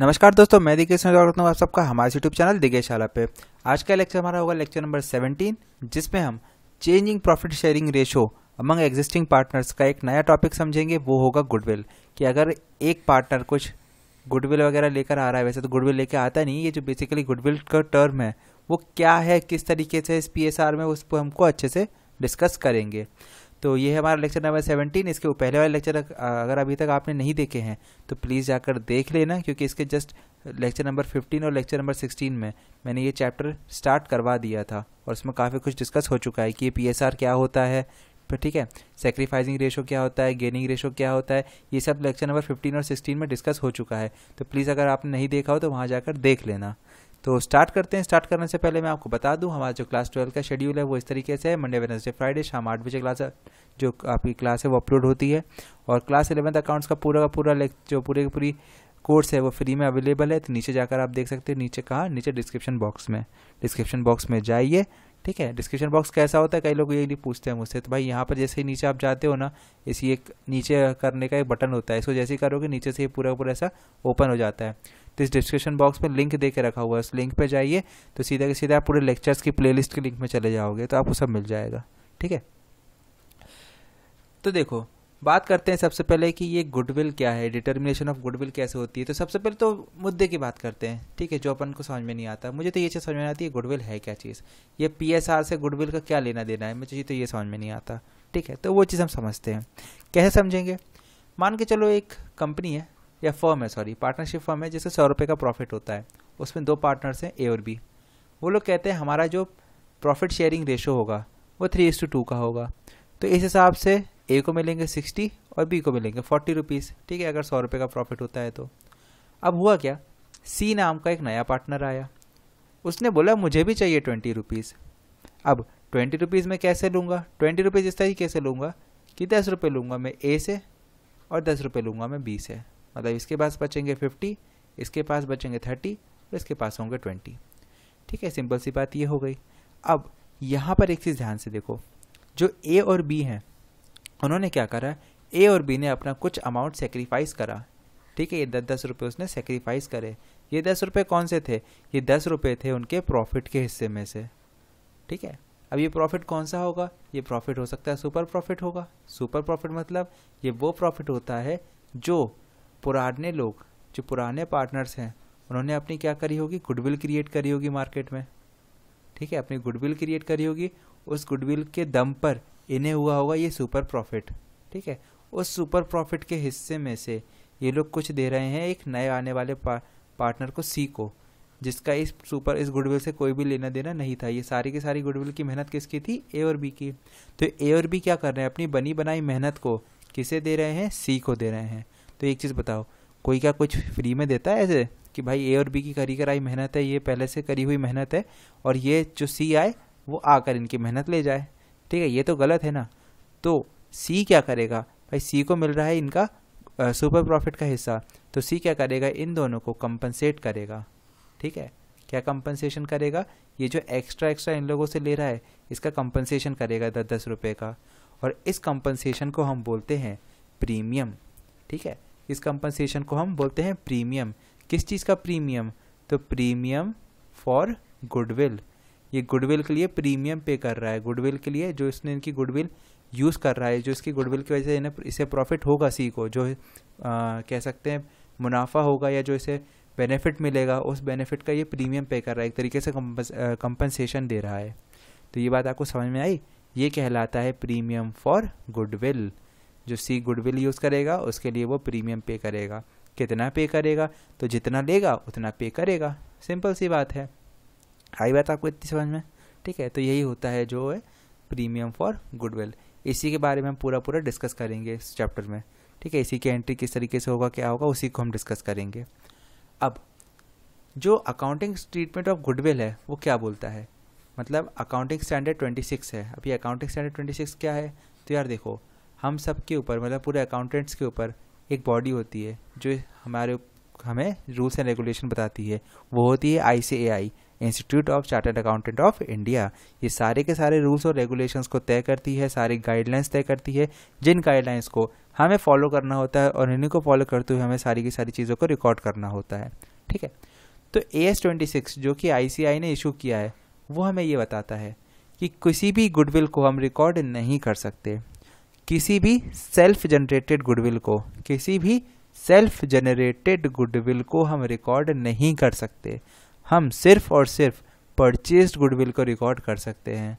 नमस्कार दोस्तों मैं दिगेश स्वागत हूँ आप सबका हमारे यूट्यूब चैनल दिगेश शाला पे आज का लेक्चर हमारा होगा लेक्चर नंबर 17 जिसमें हम changing profit sharing ratio among existing partners का एक नया टॉपिक समझेंगे वो होगा गुडविल कि अगर एक पार्टनर कुछ गुडविल वगैरह लेकर आ रहा है वैसे तो गुडविल लेकर आता नहीं ये जो बेसिकली गुडविल का टर्म है वो क्या है किस तरीके से इस पी में उस पर हमको अच्छे से डिस्कस करेंगे तो ये है हमारा लेक्चर नंबर सेवनटीन इसके पहले वाले लेक्चर अगर अभी तक आपने नहीं देखे हैं तो प्लीज़ जाकर देख लेना क्योंकि इसके जस्ट लेक्चर नंबर फिफ्टीन और लेक्चर नंबर सिक्सटीन में मैंने ये चैप्टर स्टार्ट करवा दिया था और इसमें काफ़ी कुछ डिस्कस हो चुका है कि ये पी क्या होता है ठीक है सेक्रीफाइजिंग रेशो क्या होता है गेनिंग रेशो क्या होता है ये सब लेक्चर नंबर फिफ्टीन और सिक्सटीन में डिस्कस हो चुका है तो प्लीज़ अगर आपने नहीं देखा हो तो वहाँ जाकर देख लेना तो स्टार्ट करते हैं स्टार्ट करने से पहले मैं आपको बता दूं हमारा जो क्लास ट्वेल्व का शेड्यूल है वो इस तरीके से है मंडे वेनसडे फ्राइडे शाम आठ बजे क्लास जो आपकी क्लास है वो अपलोड होती है और क्लास इलेवंथ अकाउंट्स का पूरा का पूरा जो पूरे की पूरी कोर्स है वो फ्री में अवेलेबल है तो नीचे जाकर आप देख सकते हो नीचे कहाँ नीचे डिस्क्रिप्शन बॉक्स में डिस्क्रिप्शन बॉक्स में जाइए ठीक है डिस्क्रिप्शन बॉक्स कैसा होता है कई लोग ये पूछते हैं मुझसे तो भाई यहाँ पर जैसे ही नीचे आप जाते हो ना इसी एक नीचे करने का एक बटन होता है इसको जैसे ही करोगे नीचे से पूरा पूरा ऐसा ओपन हो जाता है तो इस डिस्क्रिप्शन बॉक्स में लिंक दे के रखा हुआ है उस लिंक पर जाइए तो सीधा के सीधा आप पूरे लेक्चर्स की प्लेलिस्ट के लिंक में चले जाओगे तो आपको सब मिल जाएगा ठीक है तो देखो बात करते हैं सबसे पहले कि ये गुडविल क्या है डिटर्मिनेशन ऑफ गुडविल कैसे होती है तो सबसे पहले तो मुद्दे की बात करते हैं ठीक है जो अपन को समझ में नहीं आता मुझे तो ये चीज़ समझ में आती है गुडविल है क्या चीज़ ये पीएसआर से गुडविल का क्या लेना देना है मुझे तो ये समझ में नहीं आता ठीक है तो वो चीज़ हम समझते हैं कैसे समझेंगे मान के चलो एक कंपनी है या फर्म है सॉरी पार्टनरशिप फर्म है जिससे सौ रुपये का प्रॉफिट होता है उसमें दो पार्टनर्स हैं ए और बी वो लोग कहते हैं हमारा जो प्रॉफिट शेयरिंग रेशो होगा वो थ्री एस टू टू का होगा तो इस हिसाब से ए को मिलेंगे सिक्सटी और बी को मिलेंगे फोर्टी रुपीज़ ठीक है अगर सौ रुपये का प्रॉफिट होता है तो अब हुआ क्या सी नाम का एक नया पार्टनर आया उसने बोला मुझे भी चाहिए ट्वेंटी रुपीज़ अब ट्वेंटी रुपीज़ मैं कैसे लूँगा ट्वेंटी रुपीज़ इस तरीके से लूँगा कि दस रुपये लूँगा मैं ए से और दस रुपये लूँगा मैं बी से मतलब इसके पास बचेंगे फिफ्टी इसके पास बचेंगे थर्टी और इसके पास होंगे ट्वेंटी ठीक है सिंपल सी बात ये हो गई अब यहाँ पर एक चीज़ ध्यान से देखो जो ए और बी हैं उन्होंने क्या करा ए और बी ने अपना कुछ अमाउंट सेक्रीफाइस करा ठीक है ये दस दस रुपये उसने सेक्रीफाइस करे ये दस रुपये कौन से थे ये दस रुपये थे उनके प्रॉफिट के हिस्से में से ठीक है अब ये प्रॉफिट कौन सा होगा ये प्रॉफिट हो सकता है सुपर प्रॉफिट होगा सुपर प्रॉफिट मतलब ये वो प्रॉफिट होता है जो पुराने लोग जो पुराने पार्टनर्स हैं उन्होंने अपनी क्या करी होगी गुडविल क्रिएट करी होगी मार्केट में ठीक है अपनी गुडविल क्रिएट करी होगी उस गुडविल के दम पर इन्हें हुआ होगा ये सुपर प्रॉफिट ठीक है उस सुपर प्रॉफिट के हिस्से में से ये लोग कुछ दे रहे हैं एक नए आने वाले पा, पार्टनर को सी को जिसका इस सुपर इस गुडविल से कोई भी लेना देना नहीं था ये सारी की सारी गुडविल की मेहनत किसकी थी ए और बी की तो ए और बी क्या कर रहे हैं अपनी बनी बनाई मेहनत को किसे दे रहे हैं सी को दे रहे हैं तो एक चीज़ बताओ कोई क्या कुछ फ्री में देता है ऐसे कि भाई ए और बी की करी कराई मेहनत है ये पहले से करी हुई मेहनत है और ये जो सी आए वो आकर इनकी मेहनत ले जाए ठीक है ये तो गलत है ना तो सी क्या करेगा भाई सी को मिल रहा है इनका सुपर प्रॉफिट का हिस्सा तो सी क्या करेगा इन दोनों को कंपनसेट करेगा ठीक है क्या कंपनसेशन करेगा ये जो एक्स्ट्रा एक्स्ट्रा इन लोगों से ले रहा है इसका कंपनसेशन करेगा दस दस रुपये का और इस कंपनसेशन को हम बोलते हैं प्रीमियम ठीक है इस कंपनसेशन को हम बोलते हैं प्रीमियम किस चीज़ का प्रीमियम तो प्रीमियम फॉर गुडविल ये गुडविल के लिए प्रीमियम पे कर रहा है गुडविल के लिए जो इसने इनकी गुडविल यूज़ कर रहा है जो इसकी गुडविल की वजह से इन्हें इसे प्रॉफिट होगा सी को जो आ, कह सकते हैं मुनाफा होगा या जो इसे बेनिफिट मिलेगा उस बेनिफिट का ये प्रीमियम पे कर रहा है एक तरीके से कंपनसेशन दे रहा है तो ये बात आपको समझ में आई ये कहलाता है प्रीमियम फॉर गुडविल जो सी गुडविल यूज़ करेगा उसके लिए वो प्रीमियम पे करेगा कितना पे करेगा तो जितना लेगा उतना पे करेगा सिंपल सी बात है आई बात आपको इतनी समझ में ठीक है तो यही होता है जो है प्रीमियम फॉर गुडविल इसी के बारे में हम पूरा पूरा डिस्कस करेंगे इस चैप्टर में ठीक है इसी की एंट्री किस तरीके से होगा क्या होगा उसी को हम डिस्कस करेंगे अब जो अकाउंटिंग ट्रीटमेंट ऑफ गुडविल है वो क्या बोलता है मतलब अकाउंटिंग स्टैंडर्ड ट्वेंटी सिक्स है अब ये अकाउंटिंग स्टैंडर्ड ट्वेंटी सिक्स क्या है तो यार देखो हम सब के ऊपर मतलब पूरे अकाउंटेंट्स के ऊपर एक बॉडी होती है जो हमारे हमें रूल्स एंड रेगुलेशन बताती है वो होती है I C A I Institute of Chartered Accountant of India ये सारे के सारे रूल्स और रेगुलेशंस को तय करती है सारी गाइडलाइंस तय करती है जिन गाइडलाइंस को हमें फॉलो करना होता है और इन्हीं को फॉलो करते हुए हमें सारी की सारी चीज़ों को रिकॉर्ड करना होता है ठीक है तो ए एस ट्वेंटी सिक्स जो कि आई सी आई ने इशू किया है वो हमें ये बताता है कि किसी भी गुडविल को हम रिकॉर्ड नहीं कर सकते किसी भी सेल्फ जनरेटेड गुडविल को किसी भी सेल्फ जनरेटेड गुडविल को हम रिकॉर्ड नहीं कर सकते हम सिर्फ और सिर्फ परचेज गुडविल को रिकॉर्ड कर सकते हैं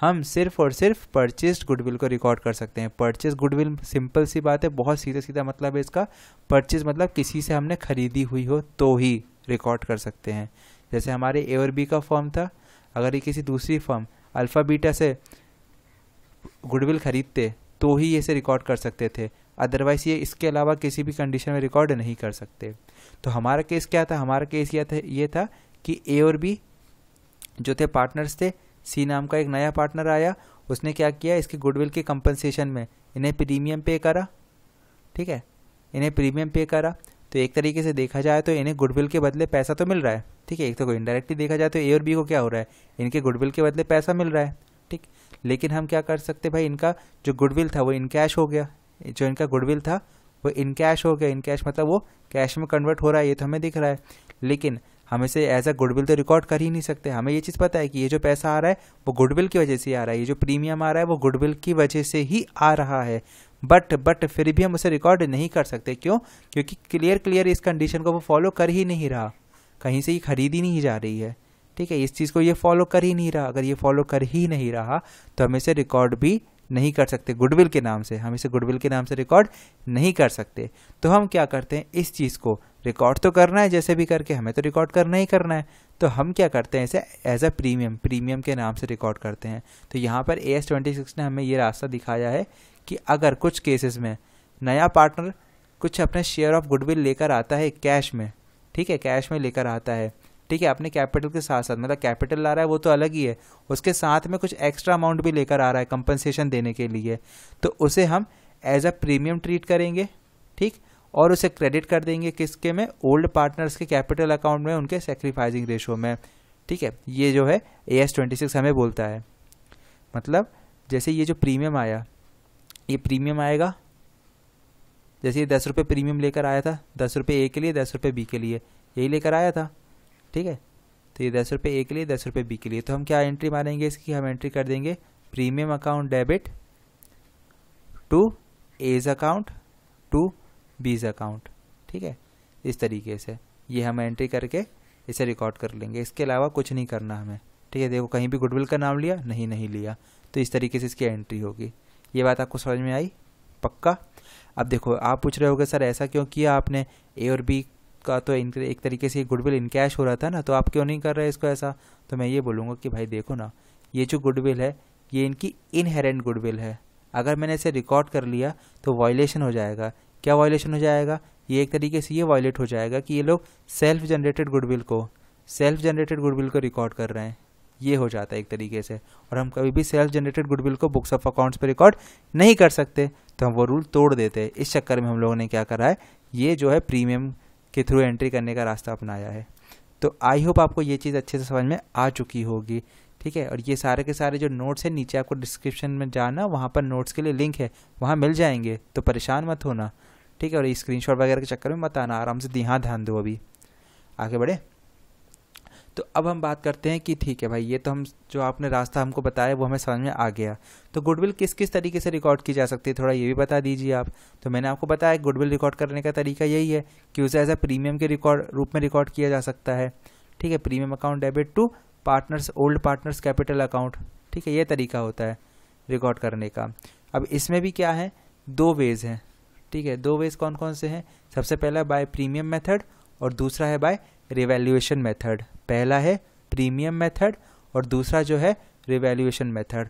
हम सिर्फ और सिर्फ परचेज गुडविल को रिकॉर्ड कर सकते हैं परचेज गुडविल सिंपल सी बात है बहुत सीधा सीधा मतलब है इसका परचेज मतलब किसी से हमने खरीदी हुई हो तो ही रिकॉर्ड कर सकते हैं जैसे हमारे ए और बी का फॉर्म था अगर ये किसी दूसरी फॉर्म अल्फ़ा बीटा से गुडविल खरीदते तो ही इसे रिकॉर्ड कर सकते थे अदरवाइज ये इसके अलावा किसी भी कंडीशन में रिकॉर्ड नहीं कर सकते तो हमारा केस क्या था हमारा केस यह था ये था कि ए और बी जो थे पार्टनर्स थे सी नाम का एक नया पार्टनर आया उसने क्या किया इसके गुडविल के कंपनसेशन में इन्हें प्रीमियम पे करा ठीक है इन्हें प्रीमियम पे करा तो एक तरीके से देखा जाए तो इन्हें गुडविल के बदले पैसा तो मिल रहा है ठीक है एक तो कोई इनडायरेक्टली देखा जाए तो ए और बी को क्या हो रहा है इनके गुडविल के बदले पैसा मिल रहा है ठीक लेकिन हम क्या कर सकते भाई इनका जो गुडविल था वो इन कैश हो गया जो इनका गुडविल था वो इन कैश हो गया इन कैश मतलब वो कैश में कन्वर्ट हो रहा है ये तो हमें दिख रहा है लेकिन हम इसे एज अ गुडविल तो रिकॉर्ड कर ही नहीं सकते हमें ये चीज़ पता है कि ये जो पैसा आ रहा है वो गुडविल की वजह से आ रहा है ये जो प्रीमियम आ रहा है वो गुडविल की वजह से ही आ रहा है बट बट फिर भी हम उसे रिकॉर्ड नहीं कर सकते क्यों क्योंकि क्लियर क्लियर इस कंडीशन को वो फॉलो कर ही नहीं रहा कहीं से ही खरीदी नहीं जा रही है ठीक है इस चीज़ को ये फॉलो कर ही नहीं रहा अगर ये फॉलो कर ही नहीं रहा तो हम इसे रिकॉर्ड भी नहीं कर सकते गुडविल के नाम से हम इसे गुडविल के नाम से रिकॉर्ड नहीं कर सकते तो हम क्या करते हैं इस चीज़ को रिकॉर्ड तो करना है जैसे भी करके हमें तो रिकॉर्ड करना ही करना है तो हम क्या करते हैं इसे एज अ प्रीमियम प्रीमियम के नाम से रिकॉर्ड करते हैं तो यहाँ पर ए एस ट्वेंटी सिक्स ने हमें ये रास्ता दिखाया है कि अगर कुछ केसेस में नया पार्टनर कुछ अपने शेयर ऑफ गुडविल लेकर आता है कैश में ठीक है कैश में लेकर आता है ठीक है अपने कैपिटल के साथ साथ मतलब कैपिटल ला रहा है वो तो अलग ही है उसके साथ में कुछ एक्स्ट्रा अमाउंट भी लेकर आ रहा है कंपनसेशन देने के लिए तो उसे हम एज अ प्रीमियम ट्रीट करेंगे ठीक और उसे क्रेडिट कर देंगे किसके में ओल्ड पार्टनर्स के कैपिटल अकाउंट में उनके सेक्रीफाइजिंग रेशो में ठीक है ये जो है ए एस ट्वेंटी सिक्स हमें बोलता है मतलब जैसे ये जो प्रीमियम आया ये प्रीमियम आएगा जैसे ये दस रुपये प्रीमियम लेकर आया था दस रुपये ए के लिए दस रुपये बी के लिए यही लेकर आया था ठीक है तो ये दस रुपये ए के लिए दस रुपये बी के लिए तो हम क्या एंट्री मारेंगे इसकी हम एंट्री कर देंगे premium account debit to A's account to B's account ठीक है इस तरीके से ये हम एंट्री करके इसे रिकॉर्ड कर लेंगे इसके अलावा कुछ नहीं करना हमें ठीक है देखो कहीं भी गुडविल का नाम लिया नहीं नहीं लिया तो इस तरीके से इसकी एंट्री होगी ये बात आपको समझ में आई पक्का अब देखो आप पूछ रहे होगे सर ऐसा क्यों किया आपने ए और बी आपका तो एक तरीके से गुडविल इन कैश हो रहा था ना तो आप क्यों नहीं कर रहे इसको ऐसा तो मैं ये बोलूँगा कि भाई देखो ना ये जो गुडविल है ये इनकी इनहेरेंट गुडविल है अगर मैंने इसे रिकॉर्ड कर लिया तो वॉयलेशन हो जाएगा क्या वॉयलेशन हो जाएगा ये एक तरीके से ये वॉयलेट हो जाएगा कि ये लोग सेल्फ जनरेटेड गुडविल को सेल्फ जनरेटेड गुडविल को रिकॉर्ड कर रहे हैं ये हो जाता है एक तरीके से और हम कभी भी सेल्फ जनरेटेड गुडविल को बुक्स ऑफ अकाउंट्स पर रिकॉर्ड नहीं कर सकते तो हम वो रूल तोड़ देते हैं इस चक्कर में हम लोगों ने क्या करा है ये जो है प्रीमियम के थ्रू एंट्री करने का रास्ता अपनाया है तो आई होप आपको ये चीज़ अच्छे से समझ में आ चुकी होगी ठीक है और ये सारे के सारे जो नोट्स हैं नीचे आपको डिस्क्रिप्शन में जाना वहाँ पर नोट्स के लिए लिंक है वहाँ मिल जाएंगे तो परेशान मत होना ठीक है और स्क्रीनशॉट वगैरह के चक्कर में मत आना आराम से यहाँ ध्यान दो अभी आगे बढ़े तो अब हम बात करते हैं कि ठीक है भाई ये तो हम जो आपने रास्ता हमको बताया वो हमें समझ में आ गया तो गुडविल किस किस तरीके से रिकॉर्ड की जा सकती है थोड़ा ये भी बता दीजिए आप तो मैंने आपको बताया गुडविल रिकॉर्ड करने का तरीका यही है कि उसे एज ए प्रीमियम के रिकॉर्ड रूप में रिकॉर्ड किया जा सकता है ठीक है premium account debit to partners old partners capital account ठीक है ये तरीका होता है रिकॉर्ड करने का अब इसमें भी क्या है दो वेज़ हैं ठीक है दो वेज़ कौन कौन से हैं सबसे पहला बाय प्रीमियम मेथड और दूसरा है बाय रिवेल्यूएशन मेथड पहला है प्रीमियम मेथड और दूसरा जो है रिवेल्यूएशन मेथड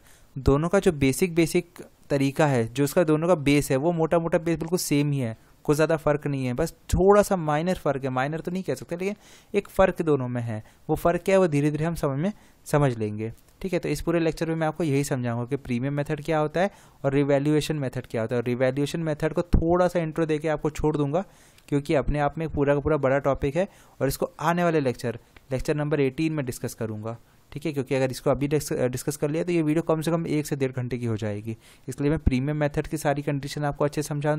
दोनों का जो बेसिक बेसिक तरीका है जो उसका दोनों का बेस है वो मोटा मोटा बेस बिल्कुल सेम ही है कुछ ज़्यादा फ़र्क नहीं है बस थोड़ा सा माइनर फ़र्क है माइनर तो नहीं कह सकते लेकिन एक फ़र्क दोनों में है वो फ़र्क क्या है वो धीरे धीरे हम समझ में समझ लेंगे ठीक है तो इस पूरे लेक्चर में मैं आपको यही समझाऊंगा कि प्रीमियम मेथड क्या होता है और रिवैल्यूएशन मेथड क्या होता है और रिवेल्यूएशन मेथड को थोड़ा सा इंट्रो देके आपको छोड़ दूंगा क्योंकि अपने आप में पूरा का पूरा बड़ा टॉपिक है और इसको आने वाले लेक्चर लेक्चर नंबर एटीन में डिस्कस करूँगा ठीक है क्योंकि अगर इसको अभी डिस्कस कर लिया तो ये वीडियो कम से कम एक से डेढ़ घंटे की हो जाएगी इसलिए मैं प्रीमियम मेथड की सारी कंडीशन आपको अच्छे समझा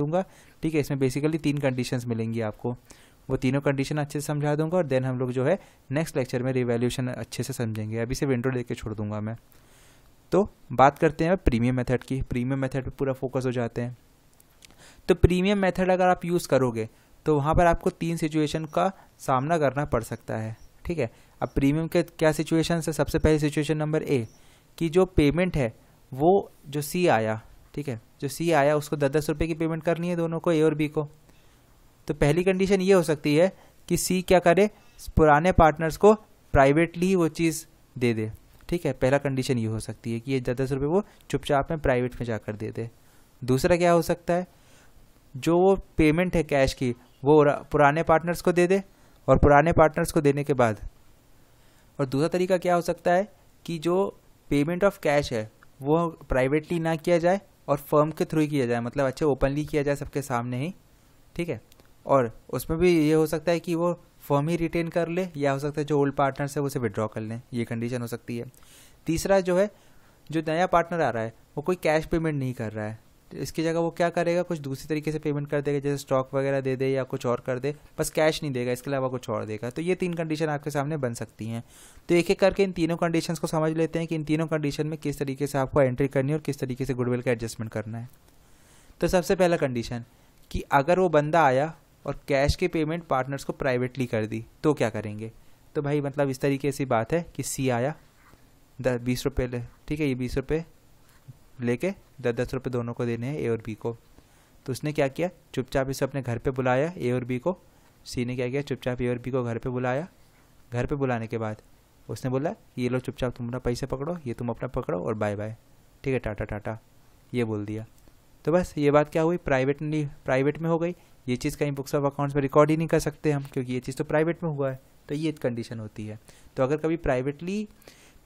दूंगा ठीक है इसमें बेसिकली तीन कंडीशंस मिलेंगी आपको वो तीनों कंडीशन अच्छे से समझा दूंगा और देन हम लोग जो है नेक्स्ट लेक्चर में रिवेल्यूशन अच्छे से समझेंगे अभी से विंडो लेके छोड़ दूंगा मैं तो बात करते हैं प्रीमियम मेथड की प्रीमियम मेथड पर पूरा फोकस हो जाते हैं तो प्रीमियम मेथड अगर आप यूज़ करोगे तो वहाँ पर आपको तीन सिचुएशन का सामना करना पड़ सकता है ठीक है अब प्रीमियम के क्या सिचुएशन है सबसे पहले सिचुएशन नंबर ए कि जो पेमेंट है वो जो सी आया ठीक है जो सी आया उसको दस दस रुपये की पेमेंट करनी है दोनों को ए और बी को तो पहली कंडीशन ये हो सकती है कि सी क्या करे पुराने पार्टनर्स को प्राइवेटली वो चीज़ दे दे ठीक है पहला कंडीशन ये हो सकती है कि ये दस दस रुपये वो चुपचाप में प्राइवेट में जाकर दे दे दूसरा क्या हो सकता है जो वो पेमेंट है कैश की वो पुराने पार्टनर्स को दे दे और पुराने पार्टनर्स को देने के बाद और दूसरा तरीका क्या हो सकता है कि जो पेमेंट ऑफ कैश है वो प्राइवेटली ना किया जाए और फर्म के थ्रू ही किया जाए मतलब अच्छे ओपनली किया जाए सबके सामने ही ठीक है और उसमें भी ये हो सकता है कि वो फर्म ही रिटेन कर ले या हो सकता है जो ओल्ड पार्टनर्स है उसे विड्रॉ कर लें ये कंडीशन हो सकती है तीसरा जो है जो नया पार्टनर आ रहा है वो कोई कैश पेमेंट नहीं कर रहा है इसकी जगह वो क्या करेगा कुछ दूसरी तरीके से पेमेंट कर देगा जैसे स्टॉक वगैरह दे दे या कुछ और कर दे बस कैश नहीं देगा इसके अलावा कुछ और देगा तो ये तीन कंडीशन आपके सामने बन सकती हैं तो एक एक करके इन तीनों कंडीशंस को समझ लेते हैं कि इन तीनों कंडीशन में किस तरीके से आपको एंट्री करनी है और किस तरीके से गुडविल का एडजस्टमेंट करना है तो सबसे पहला कंडीशन कि अगर वो बंदा आया और कैश की पेमेंट पार्टनर्स को प्राइवेटली कर दी तो क्या करेंगे तो भाई मतलब इस तरीके से बात है कि सी आया दस बीस रुपये ले ठीक है ये बीस रुपये लेके दस दस रुपये दोनों को देने हैं ए और बी को तो उसने क्या किया चुपचाप इसे अपने घर पे बुलाया ए और बी को सी ने क्या किया चुपचाप ए और बी को घर पे बुलाया घर पे बुलाने के बाद उसने बोला ये लो चुपचाप तुम अपना पैसे पकड़ो ये तुम अपना पकड़ो और बाय बाय ठीक है टाटा टाटा ये बोल दिया तो बस ये बात क्या हुई प्राइवेट प्राइवेट में हो गई ये चीज़ कहीं बुक्स ऑफ अकाउंट्स में रिकॉर्ड ही नहीं कर सकते हम क्योंकि ये चीज़ तो प्राइवेट में हुआ है तो ये कंडीशन होती है तो अगर कभी प्राइवेटली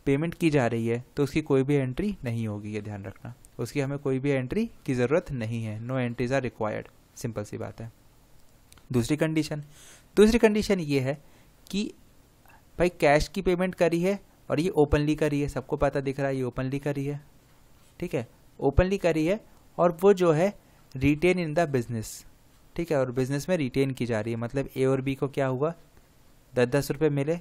पेमेंट की जा रही है तो उसकी कोई भी एंट्री नहीं होगी ये ध्यान रखना उसकी हमें कोई भी एंट्री की ज़रूरत नहीं है no entries are required simple सी बात है दूसरी कंडीशन दूसरी कंडीशन ये है कि भाई कैश की पेमेंट करी है और ये ओपनली करी है सबको पता दिख रहा है ये ओपनली करी है ठीक है ओपनली करी है और वो जो है रिटेन इन द बिजनेस ठीक है और बिजनेस में रिटेन की जा रही है मतलब ए और बी को क्या हुआ दस दस रुपये मिले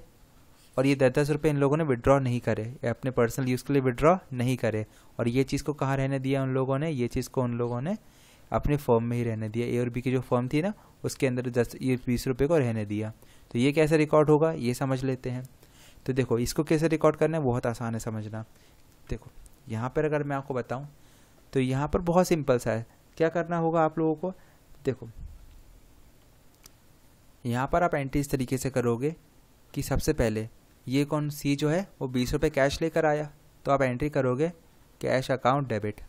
और ये दस दस रुपये इन लोगों ने विड्रॉ नहीं करे अपने पर्सनल यूज़ के लिए विड्रॉ नहीं करे और ये चीज़ को कहाँ रहने दिया उन लोगों ने ये चीज़ को उन लोगों ने अपने फॉर्म में ही रहने दिया ए और बी की जो फॉर्म थी ना उसके अंदर दस ये बीस रुपये को रहने दिया तो ये कैसे रिकॉर्ड होगा ये समझ लेते हैं तो देखो इसको कैसे रिकॉर्ड करना है बहुत आसान है समझना देखो यहाँ पर अगर मैं आपको बताऊँ तो यहाँ पर बहुत सिंपल सा है क्या करना होगा आप लोगों को देखो यहाँ पर आप एंट्री इस तरीके से करोगे कि सबसे पहले ये कौन सी जो है वो बीस रुपये कैश लेकर आया तो आप एंट्री करोगे कैश अकाउंट डेबिट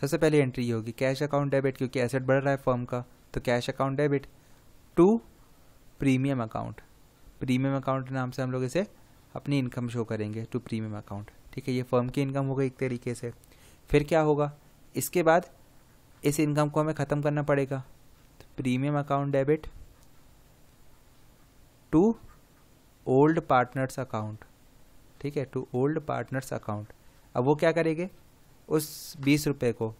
सबसे पहले एंट्री होगी कैश अकाउंट डेबिट क्योंकि एसेट बढ़ रहा है फर्म का तो cash account debit to premium account premium account नाम से हम लोग इसे अपनी इनकम शो करेंगे टू प्रीमियम अकाउंट ठीक है ये फर्म की इनकम होगी एक तरीके से फिर क्या होगा इसके बाद इस इनकम को हमें ख़त्म करना पड़ेगा तो premium account debit to old partners account ठीक है टू ओल्ड पार्टनर्स अकाउंट अब वो क्या करेंगे उस बीस रुपये को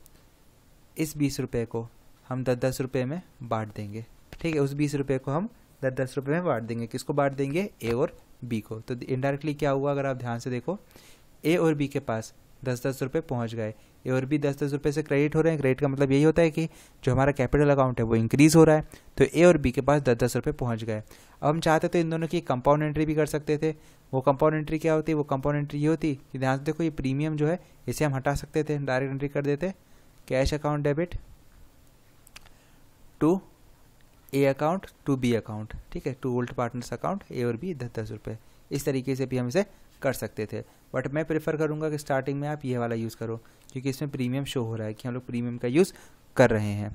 इस बीस रुपये को हम दस दस रुपये में बांट देंगे ठीक है उस बीस रुपये को हम दस दस रुपये में बांट देंगे किसको बांट देंगे ए और बी को तो इनडायरेक्टली क्या हुआ अगर आप ध्यान से देखो ए और बी के पास दस दस रुपये पहुँच गए ये और भी दस दस रुपये से क्रेडिट हो रहे हैं क्रेडिट का मतलब यही होता है कि जो हमारा कैपिटल अकाउंट है वो इंक्रीज़ हो रहा है तो ए और बी के पास दस दस रुपये पहुँच गए अब हम चाहते तो इन दोनों की कंपाउंड एंट्री भी कर सकते थे वो कंपाउंड एंट्री क्या होती वो कंपाउंड एंट्री ये होती कि ध्यान से देखो ये प्रीमियम जो है इसे हम हटा सकते थे डायरेक्ट एंट्री कर देते cash account debit to A account to B account ठीक है to old partners account A और बी दस दस रुपये इस तरीके से भी हम इसे कर सकते थे बट मैं प्रेफर करूँगा कि स्टार्टिंग में आप ये वाला यूज़ करो क्योंकि इसमें प्रीमियम शो हो रहा है कि हम लोग प्रीमियम का यूज़ कर रहे हैं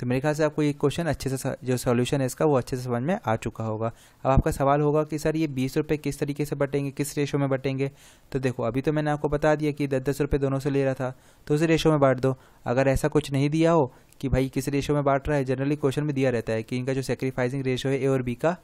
तो मेरे ख्याल से आपको ये क्वेश्चन अच्छे से जो सॉल्यूशन है इसका वो अच्छे से समझ में आ चुका होगा अब आपका सवाल होगा कि सर ये बीस रुपये किस तरीके से बटेंगे किस रेशो में बटेंगे तो देखो अभी तो मैंने आपको बता दिया कि दस दस रुपये दोनों से ले रहा था तो उसे रेशो में बांट दो अगर ऐसा कुछ नहीं दिया हो कि भाई किस रेशो में बांट रहा है जनरली क्वेश्चन में दिया रहता है कि इनका जो सेक्रीफाइसिंग रेशो है ए और बी का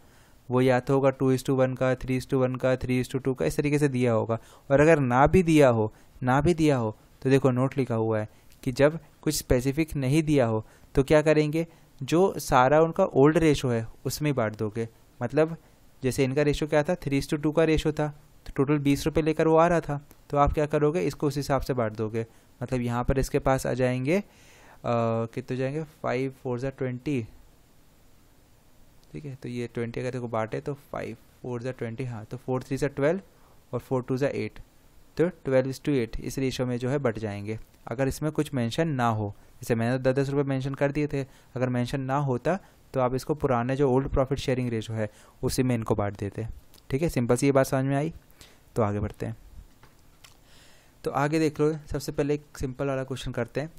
वो या तो होगा टू इस टू वन का थ्री इस टू वन का थ्री इस टू टू का इस तरीके से दिया होगा और अगर ना भी दिया हो ना भी दिया हो तो देखो नोट लिखा हुआ है कि जब कुछ स्पेसिफिक नहीं दिया हो तो क्या करेंगे जो सारा उनका ओल्ड रेशो है उसमें बांट दोगे मतलब जैसे इनका रेशो क्या था थ्री टू टू का रेशो था तो टोटल बीस रुपये लेकर वो आ रहा था तो आप क्या करोगे इसको उस हिसाब से बांट दोगे मतलब यहाँ पर इसके पास आ जाएंगे कितने जाएंगे फाइव फोर ज़ा ट्वेंटी ठीक है तो ये ट्वेंटी अगर देखो बांटे तो फाइव फोर ज़ा ट्वेंटी हाँ तो फोर थ्री ज़ा ट्वेल्व और फोर टू ज़ा एट तो ट्वेल्व इस टू एट इस रेशो में जो है बट जाएंगे अगर इसमें कुछ मेंशन ना हो जैसे मैंने तो दस दस रुपये मैंशन कर दिए थे अगर मैंशन ना होता तो आप इसको पुराने जो ओल्ड प्रॉफिट शेयरिंग रेशो है उसी में इनको बांट देते ठीक है सिंपल सी ये बात समझ में आई तो आगे बढ़ते हैं तो आगे देख लो सबसे पहले एक सिंपल वाला क्वेश्चन करते हैं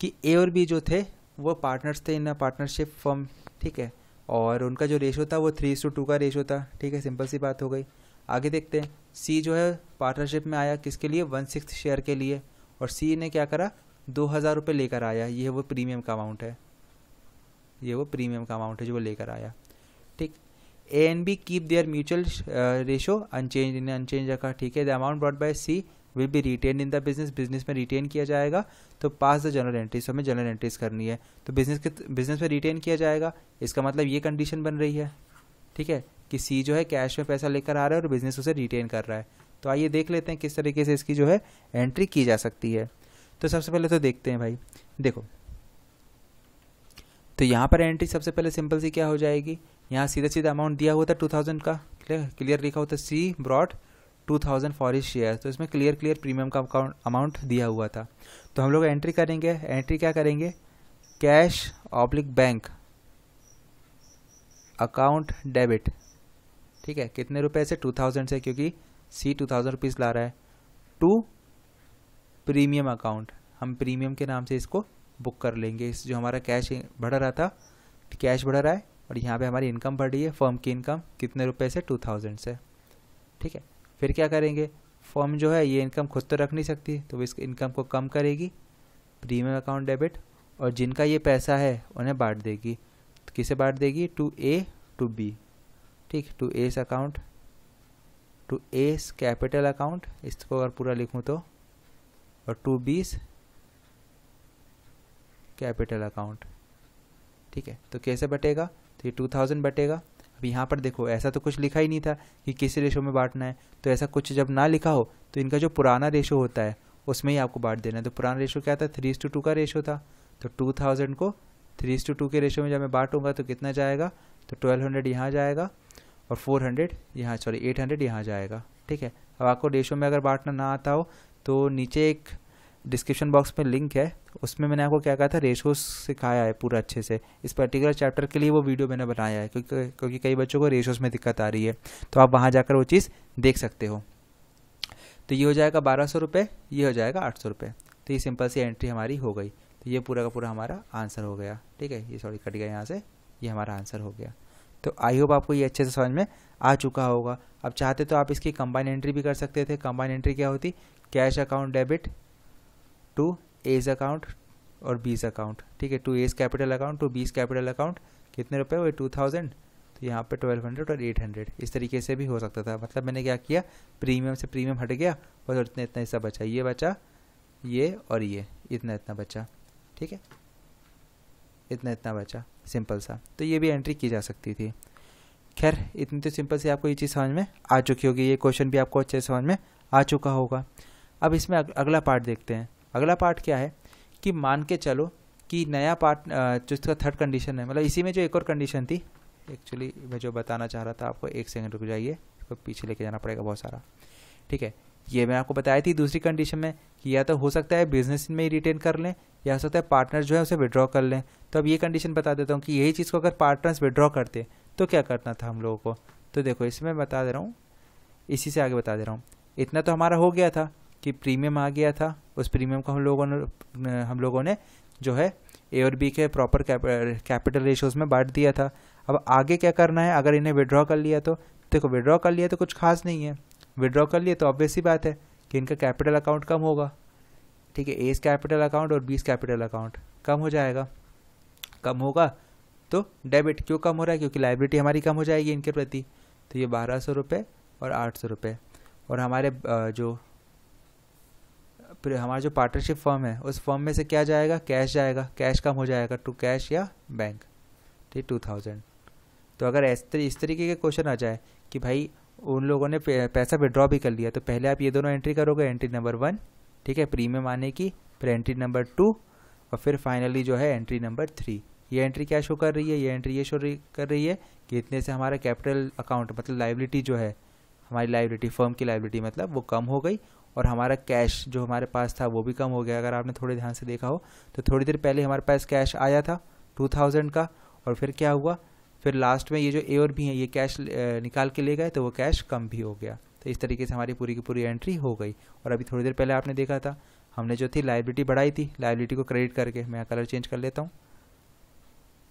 कि ए और बी जो थे वो पार्टनर्स थे इन पार्टनरशिप फॉर्म ठीक है और उनका जो रेशो था वो थ्री टू टू का रेशो था ठीक है सिंपल सी बात हो गई आगे देखते हैं सी जो है पार्टनरशिप में आया किसके लिए वन सिक्स शेयर के लिए और सी ने क्या करा दो हज़ार रुपये लेकर आया ये वो प्रीमियम का अमाउंट है ये वो प्रीमियम का अमाउंट है जो वो लेकर आया ठीक A and B keep their mutual ratio unchanged इन्हें अनचेंज रखा ठीक है the amount brought by C will be retained in the business business में रिटेन किया जाएगा तो पास द जनरल एंट्रीज हमें जनरल एंट्रीज करनी है तो बिजनेस के बिजनेस में रिटेन किया जाएगा इसका मतलब ये कंडीशन बन रही है ठीक है कि सी जो है कैश में पैसा लेकर आ रहा है और बिजनेस उसे रिटेन कर रहा है तो आइए देख लेते हैं किस तरीके से इसकी जो है एंट्री की जा सकती है तो सबसे पहले तो देखते हैं भाई देखो तो यहाँ पर एंट्री सबसे पहले सिंपल सी क्या हो जाएगी यहाँ सीधा सीधा अमाउंट दिया हुआ था टू थाउजेंड का क्लियर लिखा हुआ था C brought two thousand for his share तो इसमें क्लियर क्लियर प्रीमियम का अकाउंट अमाउंट दिया हुआ था तो हम लोग एंट्री करेंगे एंट्री क्या करेंगे cash oblique bank account debit ठीक है कितने रुपए से टू थाउजेंड से क्योंकि सी टू थाउजेंड रुपीज़ ला रहा है टू प्रीमियम अकाउंट हम प्रीमियम के नाम से इसको बुक कर लेंगे इस जो हमारा कैश बढ़ रहा था कैश बढ़ रहा है और यहाँ पे हमारी इनकम बढ़ रही है फर्म की इनकम कितने रुपए से टू थाउजेंड से ठीक है फिर क्या करेंगे फॉर्म जो है ये इनकम खुद तो रख नहीं सकती तो वो इस इनकम को कम करेगी प्रीमियम अकाउंट डेबिट और जिनका ये पैसा है उन्हें बांट देगी तो किसे बांट देगी टू ए टू बी ठीक to A's account to A's capital account इसको अगर पूरा लिखूँ तो और टू बीस कैपिटल अकाउंट ठीक है तो कैसे बटेगा तो ये टू थाउजेंड बटेगा अब यहाँ पर देखो ऐसा तो कुछ लिखा ही नहीं था कि किस रेशो में बांटना है तो ऐसा कुछ जब ना लिखा हो तो इनका जो पुराना रेशो होता है उसमें ही आपको बांट देना है तो पुराना रेशो क्या था थ्री टू टू का रेशो था तो टू थाउजेंड को थ्री टू टू के रेशो में जब मैं बांटूंगा तो कितना जाएगा तो ट्वेल्व हंड्रेड यहाँ जाएगा और फोर हंड्रेड यहाँ सॉरी एट हंड्रेड यहाँ जाएगा ठीक है अब आपको रेशो में अगर बांटना ना आता हो तो नीचे एक डिस्क्रिप्शन बॉक्स में लिंक है उसमें मैंने आपको क्या कहा था रेशोस सिखाया है पूरा अच्छे से इस पर्टिकुलर चैप्टर के लिए वो वीडियो मैंने बनाया है क्योंकि क्योंकि कई बच्चों को रेशोस में दिक्कत आ रही है तो आप वहाँ जाकर वो चीज़ देख सकते हो तो ये हो जाएगा बारह सौ रुपये ये हो जाएगा आठ सौ रुपये तो ये सिंपल सी एंट्री हमारी हो गई तो ये पूरा का पूरा हमारा आंसर हो गया ठीक है ये सॉरी कट गया यहाँ से ये हमारा आंसर हो गया तो आई होप आपको ये अच्छे से समझ में आ चुका होगा अब चाहते तो आप इसकी कंबाइन एंट्री भी कर सकते थे कंबाइन एंट्री क्या होती cash account debit to A's account और बीज अकाउंट ठीक है to A's capital account to B's capital account कितने रुपए हुए टू थाउजेंड तो यहाँ पे ट्वेल्व हंड्रेड और एट हंड्रेड इस तरीके से भी हो सकता था मतलब मैंने क्या किया प्रीमियम से प्रीमियम हट गया और इतना इतना हिस्सा बचा ये बचा ये और ये इतना इतना बचा ठीक है इतना इतना बचा सिंपल सा तो ये भी एंट्री की जा सकती थी खैर इतनी तो सिंपल सी आपको ये चीज़ समझ में आ चुकी होगी ये क्वेश्चन भी आपको अच्छे समझ में आ चुका होगा अब इसमें अगला पार्ट देखते हैं अगला पार्ट क्या है कि मान के चलो कि नया पार्ट जो इसका थर्ड कंडीशन है मतलब इसी में जो एक और कंडीशन थी एक्चुअली मैं जो बताना चाह रहा था आपको एक सेकंड रुक जाइए इसको पीछे लेके जाना पड़ेगा बहुत सारा ठीक है ये मैं आपको बताया थी दूसरी कंडीशन में कि या तो हो सकता है बिजनेस में ही रिटेन कर लें या हो सकता है पार्टनर जो है उसे विड्रॉ कर लें तो अब ये कंडीशन बता देता हूँ कि यही चीज़ को अगर पार्टनर्स विड्रॉ करते तो क्या करना था हम लोगों को तो देखो इसमें बता दे रहा हूँ इसी से आगे बता दे रहा हूँ इतना तो हमारा हो गया था कि प्रीमियम आ गया था उस प्रीमियम को हम लोगों ने हम लोगों ने जो है ए और बी के प्रॉपर कैपिटल रेशियोज में बांट दिया था अब आगे क्या करना है अगर इन्हें विड्रॉ कर लिया तो देखो विड्रॉ कर लिया तो कुछ खास नहीं है विड्रॉ कर लिया तो ऑब्वियस ही बात है कि इनका कैपिटल अकाउंट कम होगा ठीक है एज कैपिटल अकाउंट और बीस कैपिटल अकाउंट कम हो जाएगा कम होगा तो डेबिट क्यों कम हो रहा है क्योंकि लाइब्रिटी हमारी कम हो जाएगी इनके प्रति तो ये बारह सौ रुपये और आठ सौ रुपये और हमारे जो हमारा जो पार्टनरशिप फर्म है उस फर्म में से क्या जाएगा कैश जाएगा कैश कम हो जाएगा टू कैश या बैंक ठीक टू थाउजेंड तो अगर इस तरीके के क्वेश्चन आ जाए कि भाई उन लोगों ने पैसा विड्रॉ भी कर लिया तो पहले आप ये दोनों एंट्री करोगे एंट्री नंबर वन ठीक है प्रीमियम आने की फिर एंट्री नंबर टू और फिर फाइनली जो है एंट्री नंबर थ्री ये एंट्री क्या शो कर रही है ये एंट्री ये शो कर रही है कि इतने से हमारा कैपिटल अकाउंट मतलब लाइबिलिटी जो है हमारी लाइबिलिटी फर्म की लाइबिलिटी मतलब वो कम हो गई और हमारा कैश जो हमारे पास था वो भी कम हो गया अगर आपने थोड़े ध्यान से देखा हो तो थोड़ी देर पहले हमारे पास कैश आया था टू थाउजेंड का और फिर क्या हुआ फिर लास्ट में ये जो ए और भी हैं ये कैश निकाल के ले गए तो वो कैश कम भी हो गया तो इस तरीके से हमारी पूरी की पूरी एंट्री हो गई और अभी थोड़ी देर पहले आपने देखा था हमने जो थी लाइबिलिटी बढ़ाई थी लाइबिलिटी को क्रेडिट करके मैं कलर चेंज कर लेता हूँ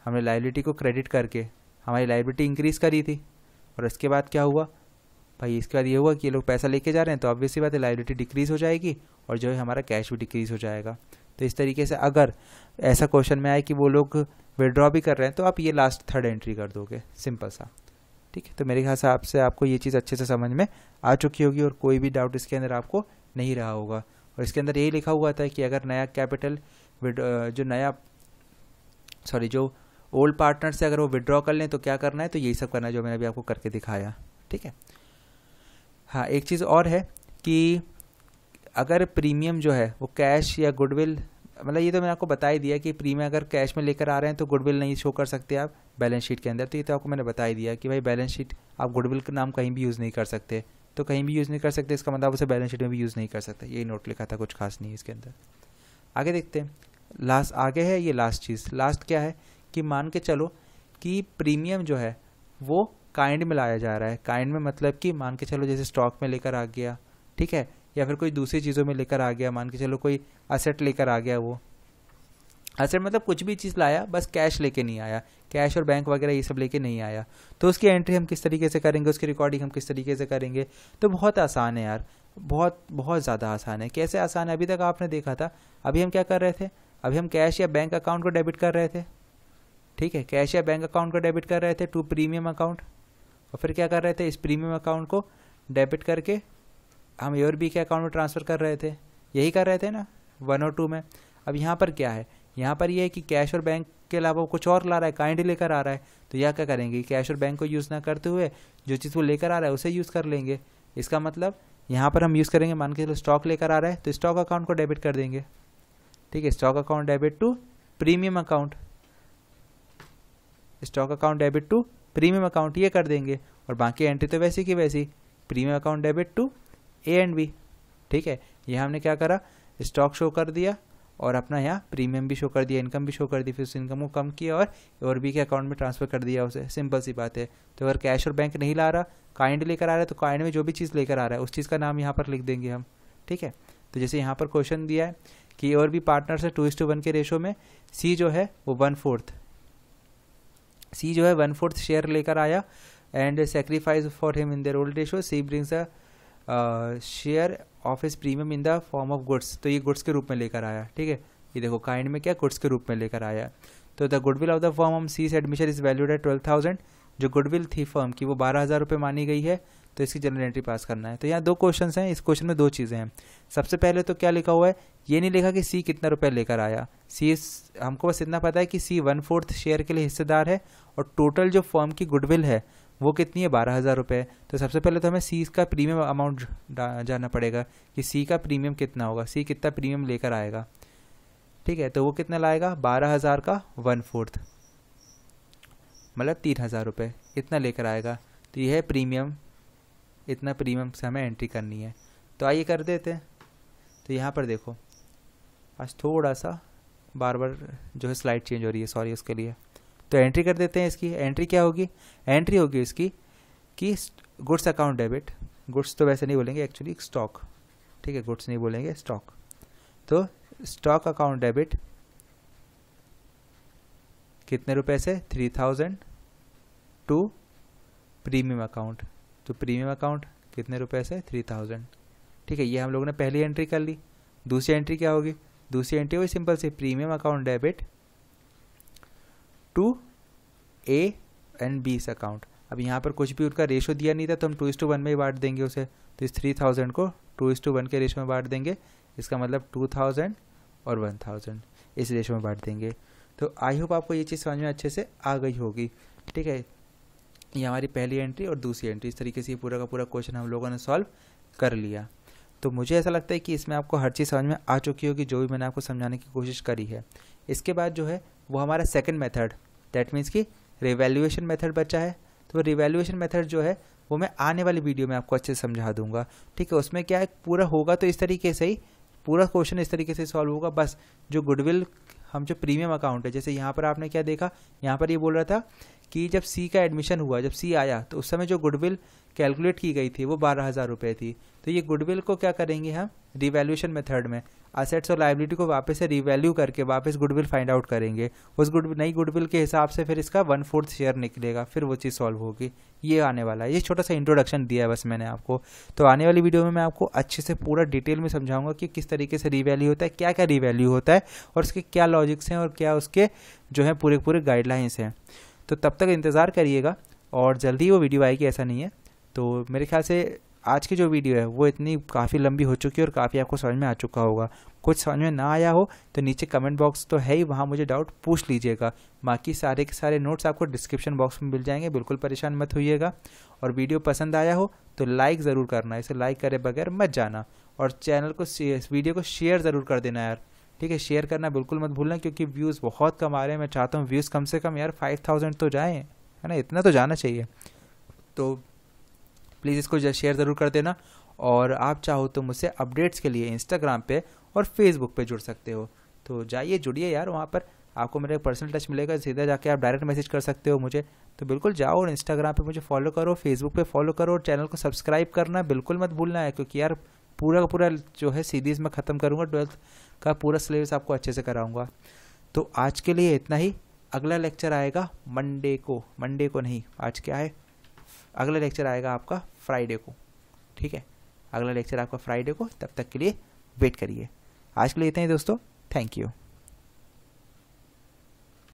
हमने लाइबिलिटी को क्रेडिट करके हमारी लाइबिलिटी इंक्रीज़ करी थी और इसके बाद क्या हुआ भाई इसके बाद ये हुआ कि ये लोग पैसा लेके जा रहे हैं तो ऑब्वियसली बात है लाइबिलिटी डिक्रीज़ हो जाएगी और जो है हमारा कैश भी डिक्रीज़ हो जाएगा तो इस तरीके से अगर ऐसा क्वेश्चन में आए कि वो लोग विड्रॉ भी कर रहे हैं तो आप ये लास्ट थर्ड एंट्री कर दोगे सिंपल सा ठीक है तो मेरे ख्याल से आपसे आपको ये चीज़ अच्छे से समझ में आ चुकी होगी और कोई भी डाउट इसके अंदर आपको नहीं रहा होगा और इसके अंदर यही लिखा हुआ था कि अगर नया कैपिटल जो नया सॉरी जो ओल्ड पार्टनर से अगर वो विड्रॉ कर लें तो क्या करना है तो यही सब करना है जो मैंने अभी आपको करके दिखाया ठीक है हाँ एक चीज़ और है कि अगर प्रीमियम जो है वो कैश या गुडविल मतलब ये तो मैंने आपको बता ही दिया कि प्रीमियम अगर कैश में लेकर आ रहे हैं तो गुडविल नहीं शो कर सकते आप बैलेंस शीट के अंदर तो ये तो आपको मैंने बता ही दिया कि भाई बैलेंस शीट आप गुडविल का नाम कहीं भी यूज़ नहीं कर सकते तो कहीं भी यूज़ नहीं कर सकते इसका मतलब उसे बैलेंस शीट में भी यूज़ नहीं कर सकते यही नोट लिखा था कुछ खास नहीं इसके अंदर आगे देखते हैं लास्ट आगे है ये लास्ट चीज़ लास्ट क्या है कि मान के चलो कि प्रीमियम जो है वो काइंड में लाया जा रहा है काइंड में मतलब कि मान के चलो जैसे स्टॉक में लेकर आ गया ठीक है या फिर कोई दूसरी चीज़ों में लेकर आ गया मान के चलो कोई असेट लेकर आ गया वो असेट मतलब कुछ भी चीज़ लाया बस कैश लेके नहीं आया कैश और बैंक वगैरह ये सब लेके नहीं आया तो उसकी एंट्री हम किस तरीके से करेंगे उसकी रिकॉर्डिंग हम किस तरीके से करेंगे तो बहुत आसान है यार बहुत बहुत ज़्यादा आसान है कैसे आसान है अभी तक आपने देखा था अभी हम क्या कर रहे थे अभी हम कैश या बैंक अकाउंट को डेबिट कर रहे थे ठीक है कैश या बैंक अकाउंट को डेबिट कर रहे थे टू प्रीमियम अकाउंट और फिर क्या कर रहे थे इस प्रीमियम अकाउंट को डेबिट करके हम योर बी के अकाउंट में ट्रांसफ़र कर रहे थे यही कर रहे थे ना वन और टू में अब यहाँ पर क्या है यहाँ पर यह है कि कैश और बैंक के अलावा वो कुछ और ला रहा है काइंड लेकर आ रहा है तो यह क्या करेंगे कैश और बैंक को यूज़ ना करते हुए जो चीज़ वो लेकर आ रहा है उसे यूज़ कर लेंगे इसका मतलब यहाँ पर हम यूज़ करेंगे मान के चलो स्टॉक लेकर आ रहा है तो स्टॉक अकाउंट को डेबिट कर देंगे ठीक है stock account debit to premium account stock account debit to premium account ये कर देंगे और बाकी एंट्री तो वैसी की वैसी premium account debit to A and B ठीक है ये हमने क्या करा स्टॉक शो कर दिया और अपना यहाँ प्रीमियम भी शो कर दिया इनकम भी शो कर दी फिर उस इनकम को कम किया और और बी के अकाउंट में ट्रांसफर कर दिया उसे सिंपल सी बात है तो अगर कैश और बैंक नहीं ला रहा काइंड लेकर आ रहा है तो काइंड में जो भी चीज़ लेकर आ रहा है उस चीज़ का नाम यहाँ पर लिख देंगे हम ठीक है तो जैसे यहाँ पर क्वेश्चन दिया है कि और भी पार्टनर्स है टू इस टू वन के रेशो में सी जो है वो वन फोर्थ सी जो है वन फोर्थ शेयर लेकर आया and sacrifice for him in their old ratio C brings a share of his premium in the form of goods तो ये गुड्स के रूप में लेकर आया ठीक है ये देखो काइंड में क्या गुड्स के रूप में लेकर आया तो the goodwill of the form of C admission is valued at twelve thousand जो गुडविल थी फॉर्म की वो बारह हज़ार रुपये मानी गई है तो इसकी जनरल एंट्री पास करना है तो यहाँ दो क्वेश्चन हैं इस क्वेश्चन में दो चीज़ें हैं सबसे पहले तो क्या लिखा हुआ है ये नहीं लिखा कि सी कितना रुपये लेकर आया सी हमको बस इतना पता है कि सी वन फोर्थ शेयर के लिए हिस्सेदार है और टोटल जो फॉर्म की गुडविल है वो कितनी है बारह हज़ार रुपये तो सबसे पहले तो हमें सी का प्रीमियम अमाउंट जानना पड़ेगा कि सी का प्रीमियम कितना होगा सी कितना प्रीमियम लेकर आएगा ठीक है तो वो कितना लाएगा बारह हज़ार का वन फोर्थ मतलब तीन हज़ार रुपये इतना लेकर आएगा तो यह है प्रीमियम इतना प्रीमियम से हमें एंट्री करनी है तो आइए कर देते हैं तो यहाँ पर देखो आज थोड़ा सा बार बार जो है स्लाइड चेंज हो रही है सॉरी उसके लिए तो एंट्री कर देते हैं इसकी एंट्री क्या होगी एंट्री होगी इसकी कि गुड्स अकाउंट डेबिट गुड्स तो वैसे नहीं बोलेंगे एक्चुअली स्टॉक ठीक है गुड्स नहीं बोलेंगे स्टॉक तो स्टॉक अकाउंट डेबिट कितने रुपए से three thousand to premium account तो प्रीमियम अकाउंट कितने रुपए से थ्री थाउजेंड ठीक है ये हम लोगों ने पहली एंट्री कर ली दूसरी एंट्री क्या होगी दूसरी एंट्री वही सिंपल सी premium account debit to A and B इस अकाउंट अब यहाँ पर कुछ भी उनका रेशो दिया नहीं था तो हम टू इस टू वन में ही बांट देंगे उसे तो इस थ्री थाउजेंड को टू इस टू वन के रेशो में बांट देंगे इसका मतलब टू थाउजेंड और वन थाउजेंड इस रेशो में बांट देंगे तो आई होप आपको ये चीज़ समझ में अच्छे से आ गई होगी ठीक है ये हमारी पहली एंट्री और दूसरी एंट्री इस तरीके से ये पूरा का पूरा क्वेश्चन हम लोगों ने सॉल्व कर लिया तो मुझे ऐसा लगता है कि इसमें आपको हर चीज़ समझ में आ चुकी होगी जो भी मैंने आपको समझाने की कोशिश करी है इसके बाद जो है वो हमारा सेकेंड मेथड दैट मीन्स कि रिवेल्यूएशन मेथड बचा है तो रिवेल्यूएशन मेथड जो है वो मैं आने वाली वीडियो में आपको अच्छे से समझा दूंगा ठीक है उसमें क्या है पूरा होगा तो इस तरीके से ही पूरा क्वेश्चन इस तरीके से सॉल्व होगा बस जो गुडविल हम जो प्रीमियम अकाउंट है जैसे यहाँ पर आपने क्या देखा यहाँ पर ये बोल रहा था कि जब सी का एडमिशन हुआ जब सी आया तो उस समय जो गुडविल कैलकुलेट की गई थी वो बारह हज़ार रुपये थी तो ये गुडविल को क्या करेंगे हम रिवैल्यूशन मेथड में असेट्स और लाइबिलिटी को वापस से रिवैल्यू करके वापस गुडविल फाइंड आउट करेंगे उस गुड नई गुडविल के हिसाब से फिर इसका वन फोर्थ शेयर निकलेगा फिर वो चीज़ सॉल्व होगी ये आने वाला है ये छोटा सा इंट्रोडक्शन दिया है बस मैंने आपको तो आने वाली वीडियो में मैं आपको अच्छे से पूरा डिटेल में समझाऊंगा कि किस तरीके से रिवैल्यू होता है क्या क्या रिवैल्यू होता है और उसके क्या लॉजिक्स हैं और क्या उसके जो है पूरे पूरे गाइडलाइंस हैं तो तब तक इंतज़ार करिएगा और जल्दी वो वीडियो आएगी ऐसा नहीं है तो मेरे ख्याल से आज की जो वीडियो है वो इतनी काफ़ी लंबी हो चुकी है और काफ़ी आपको समझ में आ चुका होगा कुछ समझ में ना आया हो तो नीचे कमेंट बॉक्स तो है ही वहाँ मुझे डाउट पूछ लीजिएगा बाकी सारे के सारे नोट्स आपको डिस्क्रिप्शन बॉक्स में मिल जाएंगे बिल्कुल परेशान मत होइएगा और वीडियो पसंद आया हो तो लाइक ज़रूर करना इसे लाइक करे बगैर मत जाना और चैनल को वीडियो को शेयर ज़रूर कर देना यार ठीक है शेयर करना बिल्कुल मत भूलना क्योंकि व्यूज़ बहुत कम आ रहे हैं मैं चाहता हूँ व्यूज़ कम से कम यार फाइव थाउजेंड तो जाएँ है ना इतना तो जाना चाहिए तो प्लीज़ इसको शेयर ज़रूर कर देना और आप चाहो तो मुझसे अपडेट्स के लिए इंस्टाग्राम पे और फेसबुक पे जुड़ सकते हो तो जाइए जुड़िए यार वहाँ पर आपको मेरा पर्सनल टच मिलेगा सीधा जाके आप डायरेक्ट मैसेज कर सकते हो मुझे तो बिल्कुल जाओ और इंस्टाग्राम पे मुझे फॉलो करो फेसबुक पे फॉलो करो और चैनल को सब्सक्राइब करना बिल्कुल मत भूलना है क्योंकि यार पूरा का पूरा जो है सीरीज़ मैं ख़त्म करूँगा ट्वेल्थ का पूरा सिलेबस आपको अच्छे से कराऊंगा तो आज के लिए इतना ही अगला लेक्चर आएगा मंडे को मंडे को नहीं आज क्या है अगला लेक्चर आएगा आपका फ्राइडे को ठीक है अगला लेक्चर आपका फ्राइडे को तब तक के लिए वेट करिए आज के लिए इतना ही दोस्तों थैंक यू